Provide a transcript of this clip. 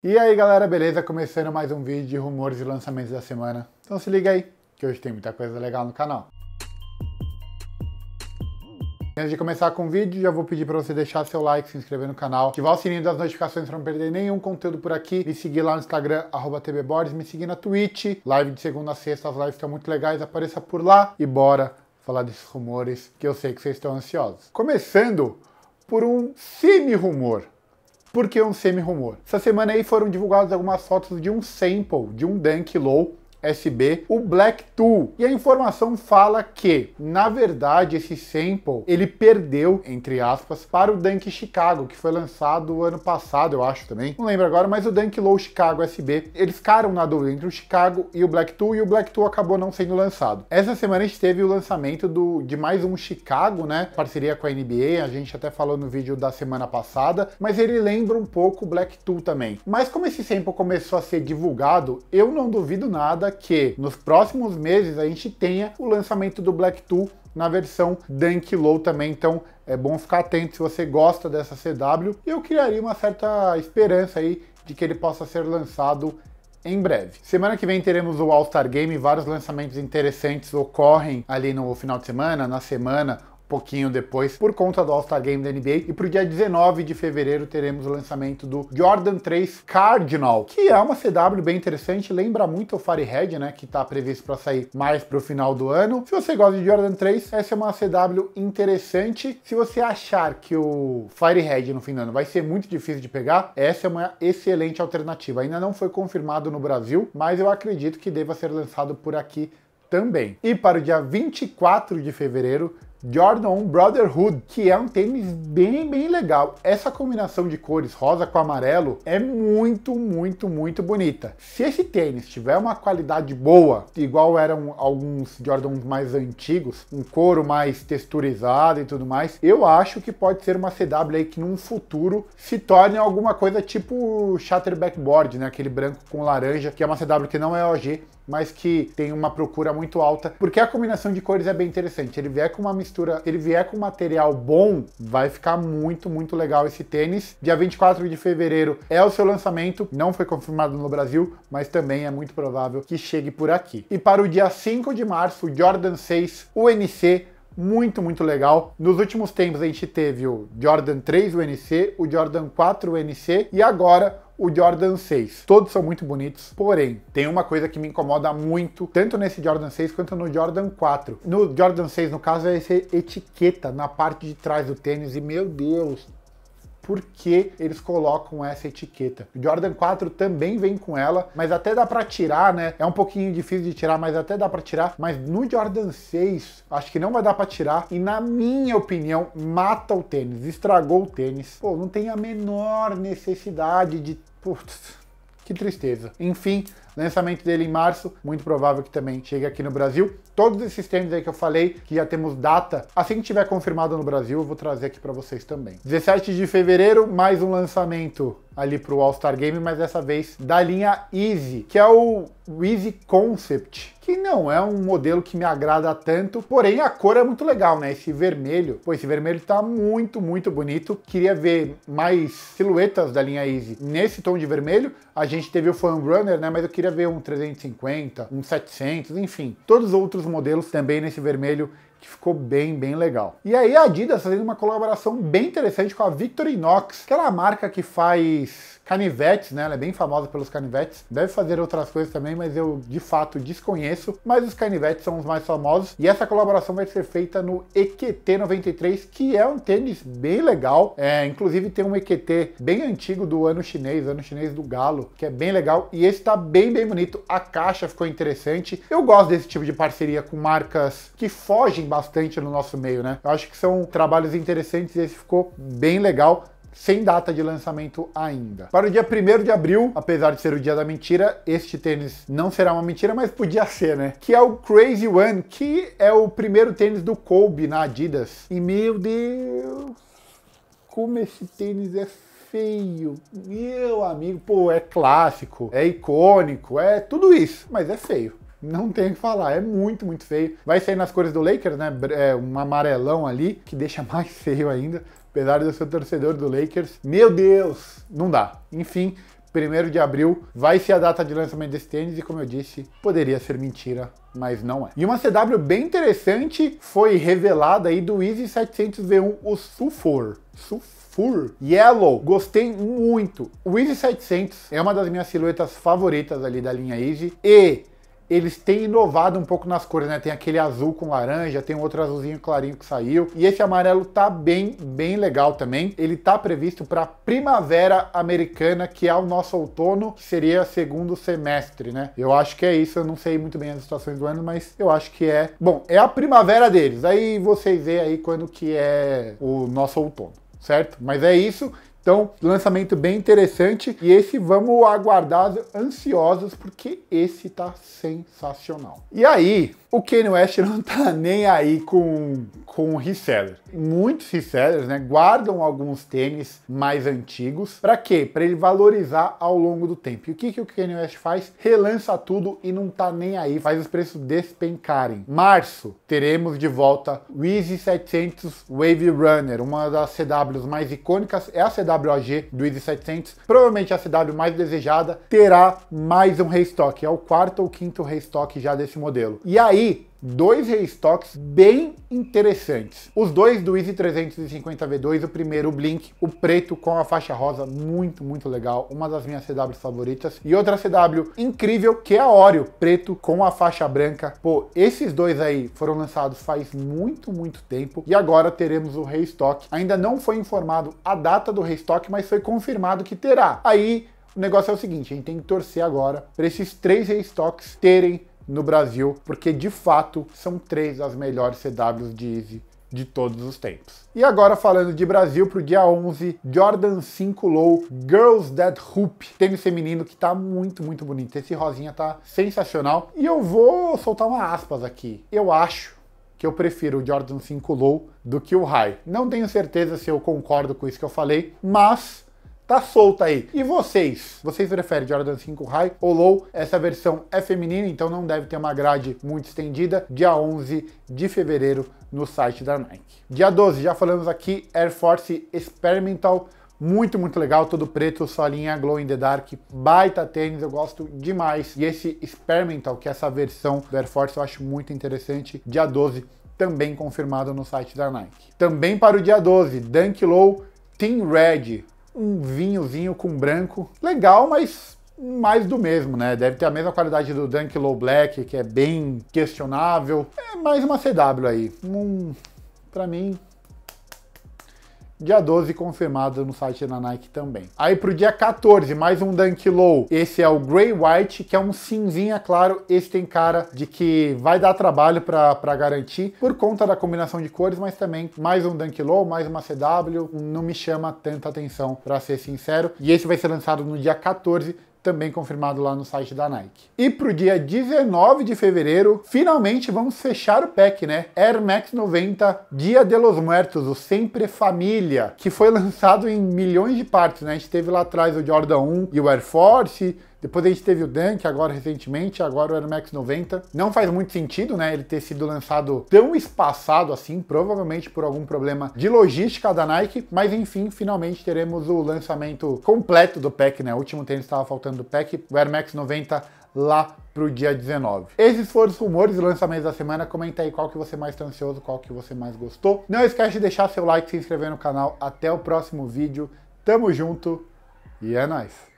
E aí galera, beleza? Começando mais um vídeo de rumores e lançamentos da semana. Então se liga aí, que hoje tem muita coisa legal no canal. Antes de começar com o vídeo, já vou pedir para você deixar seu like, se inscrever no canal, ativar o sininho das notificações para não perder nenhum conteúdo por aqui, me seguir lá no Instagram, tbbordes, me seguir na Twitch, live de segunda a sexta, as lives estão muito legais, apareça por lá e bora falar desses rumores que eu sei que vocês estão ansiosos. Começando por um semi-rumor porque é um semi-rumor. Essa semana aí foram divulgadas algumas fotos de um sample de um Dunk Low SB, o Black Tool. E a informação fala que, na verdade, esse sample ele perdeu, entre aspas, para o Dunk Chicago, que foi lançado ano passado, eu acho também. Não lembro agora, mas o Dunk Low Chicago SB. Eles ficaram na dúvida entre o Chicago e o Black Tool, e o Black Tool acabou não sendo lançado. Essa semana a gente teve o lançamento do, de mais um Chicago, né? Parceria com a NBA, a gente até falou no vídeo da semana passada, mas ele lembra um pouco o Black Tool também. Mas como esse sample começou a ser divulgado, eu não duvido nada ainda que nos próximos meses a gente tenha o lançamento do Black Tool na versão Dunk Low também, então é bom ficar atento se você gosta dessa CW. Eu criaria uma certa esperança aí de que ele possa ser lançado em breve. Semana que vem teremos o All Star Game, vários lançamentos interessantes ocorrem ali no final de semana, na semana pouquinho depois, por conta do All-Star Game da NBA. E pro dia 19 de fevereiro teremos o lançamento do Jordan 3 Cardinal, que é uma CW bem interessante, lembra muito o Firehead, né, que tá previsto para sair mais pro final do ano. Se você gosta de Jordan 3, essa é uma CW interessante. Se você achar que o Firehead no fim do ano vai ser muito difícil de pegar, essa é uma excelente alternativa. Ainda não foi confirmado no Brasil, mas eu acredito que deva ser lançado por aqui também. E para o dia 24 de fevereiro Jordan 1 Brotherhood, que é um tênis bem, bem legal. Essa combinação de cores rosa com amarelo é muito, muito, muito bonita. Se esse tênis tiver uma qualidade boa, igual eram alguns Jordans mais antigos, um couro mais texturizado e tudo mais, eu acho que pode ser uma CW aí que num futuro se torne alguma coisa tipo Chatterback Board, né? Aquele branco com laranja, que é uma CW que não é OG, mas que tem uma procura muito alta, porque a combinação de cores é bem interessante. Ele vier com uma mistura, ele vier com material bom, vai ficar muito, muito legal esse tênis. Dia 24 de fevereiro é o seu lançamento, não foi confirmado no Brasil, mas também é muito provável que chegue por aqui. E para o dia 5 de março, Jordan 6 UNC muito, muito legal. Nos últimos tempos a gente teve o Jordan 3 UNC, o Jordan 4 UNC e agora o Jordan 6. Todos são muito bonitos, porém, tem uma coisa que me incomoda muito, tanto nesse Jordan 6 quanto no Jordan 4. No Jordan 6, no caso, é essa etiqueta na parte de trás do tênis, e meu Deus, por que eles colocam essa etiqueta. O Jordan 4 também vem com ela, mas até dá para tirar, né? É um pouquinho difícil de tirar, mas até dá para tirar. Mas no Jordan 6, acho que não vai dar para tirar. E na minha opinião, mata o tênis, estragou o tênis. Pô, não tem a menor necessidade de. Putz, que tristeza. Enfim, Lançamento dele em março, muito provável que também chegue aqui no Brasil. Todos esses tênis aí que eu falei, que já temos data, assim que tiver confirmado no Brasil, eu vou trazer aqui para vocês também. 17 de fevereiro, mais um lançamento ali para o All-Star Game, mas dessa vez da linha Easy, que é o Easy Concept, que não é um modelo que me agrada tanto, porém a cor é muito legal, né? Esse vermelho, pô, esse vermelho tá muito, muito bonito. Queria ver mais silhuetas da linha Easy nesse tom de vermelho. A gente teve o Fan Runner, né? Mas eu queria chega a ver um 350, um 700, enfim. Todos os outros modelos também nesse vermelho que ficou bem, bem legal. E aí a Adidas fazendo uma colaboração bem interessante com a Victorinox, que é marca que faz canivetes, né? Ela é bem famosa pelos canivetes. Deve fazer outras coisas também, mas eu de fato desconheço. Mas os canivetes são os mais famosos. E essa colaboração vai ser feita no EQT 93, que é um tênis bem legal. É, inclusive tem um EQT bem antigo do ano chinês, ano chinês do galo, que é bem legal. E esse tá bem, bem bonito. A caixa ficou interessante. Eu gosto desse tipo de parceria com marcas que fogem bastante no nosso meio, né? Eu acho que são trabalhos interessantes e esse ficou bem legal sem data de lançamento ainda. Para o dia 1 de abril, apesar de ser o dia da mentira, este tênis não será uma mentira, mas podia ser, né? Que é o Crazy One, que é o primeiro tênis do Kobe na Adidas. E meu Deus, como esse tênis é feio. Meu amigo, pô, é clássico, é icônico, é tudo isso, mas é feio não tem o que falar, é muito, muito feio. Vai sair nas cores do Lakers, né? É um amarelão ali, que deixa mais feio ainda. Apesar de eu ser torcedor do Lakers, meu Deus, não dá. Enfim, 1 de abril vai ser a data de lançamento desse tênis e, como eu disse, poderia ser mentira, mas não é. E uma CW bem interessante foi revelada aí do Easy 700 V1, o Sulfur. Sulfur. Yellow, gostei muito. O Easy 700 é uma das minhas silhuetas favoritas ali da linha Easy. E eles têm inovado um pouco nas cores, né? Tem aquele azul com laranja, tem outro azulzinho clarinho que saiu. E esse amarelo tá bem, bem legal também. Ele tá previsto para primavera americana, que é o nosso outono, que seria segundo semestre, né? Eu acho que é isso, eu não sei muito bem as situações do ano, mas eu acho que é. Bom, é a primavera deles. Aí vocês veem aí quando que é o nosso outono, certo? Mas é isso. Então, lançamento bem interessante. E esse vamos aguardar ansiosos, porque esse tá sensacional. E aí, o Kanye West não tá nem aí com, com reseller. Muitos resellers né, guardam alguns tênis mais antigos. Para quê? Para ele valorizar ao longo do tempo. E o que, que o Kanye West faz? Relança tudo e não tá nem aí. Faz os preços despencarem. Março, teremos de volta o Easy 700 Wave Runner, uma das CWs mais icônicas. É a CW do Easy 700, provavelmente a CW mais desejada, terá mais um restock. É o quarto ou quinto restock já desse modelo. E aí, dois restocks bem interessantes. Os dois do Easy 350V2, o primeiro o Blink, o preto com a faixa rosa, muito, muito legal, uma das minhas CW favoritas. E outra CW incrível, que é a Oreo, preto com a faixa branca. Pô, esses dois aí foram lançados faz muito, muito tempo e agora teremos o restock. Ainda não foi informado a data do restock, mas foi confirmado que terá. Aí o negócio é o seguinte, a gente tem que torcer agora para esses três restocks terem no Brasil, porque de fato são três as melhores CWs de Easy de todos os tempos. E agora falando de Brasil para o dia 11, Jordan 5 Low Girls That Hoop, tênis feminino que tá muito, muito bonito. Esse rosinha tá sensacional. E eu vou soltar uma aspas aqui. Eu acho que eu prefiro o Jordan 5 Low do que o High. Não tenho certeza se eu concordo com isso que eu falei, mas tá solta aí. E vocês? Vocês preferem Jordan 5 High ou Low? Essa versão é feminina, então não deve ter uma grade muito estendida. Dia 11 de fevereiro no site da Nike. Dia 12, já falamos aqui, Air Force Experimental muito, muito legal, todo preto, solinha, glow in the dark, baita tênis, eu gosto demais. E esse Experimental, que é essa versão do Air Force, eu acho muito interessante, dia 12, também confirmado no site da Nike. Também para o dia 12, Dunk Low Team Red, um vinho, vinho com branco. Legal, mas mais do mesmo, né? Deve ter a mesma qualidade do Dunk Low Black, que é bem questionável. É mais uma CW aí. Um, para mim, Dia 12 confirmado no site da Nike também. Aí pro dia 14, mais um Dunk Low. Esse é o Grey White, que é um cinzinha claro. Esse tem cara de que vai dar trabalho para garantir por conta da combinação de cores, mas também mais um Dunk Low, mais uma CW. Não me chama tanta atenção, para ser sincero. E esse vai ser lançado no dia 14 também confirmado lá no site da Nike. E para o dia 19 de fevereiro, finalmente vamos fechar o pack, né? Air Max 90 Dia de los Muertos, o Sempre Família, que foi lançado em milhões de partes, né? A gente teve lá atrás o Jordan 1 e o Air Force, depois a gente teve o Dunk, agora recentemente, agora o Air Max 90. Não faz muito sentido, né, ele ter sido lançado tão espaçado assim, provavelmente por algum problema de logística da Nike, mas enfim, finalmente teremos o lançamento completo do pack, né? O último tênis estava faltando do pack, o Air Max 90 lá para o dia 19. Esses foram os rumores e lançamentos da semana. Comenta aí qual que você mais está ansioso, qual que você mais gostou. Não esquece de deixar seu like, se inscrever no canal. Até o próximo vídeo. Tamo junto e é nóis!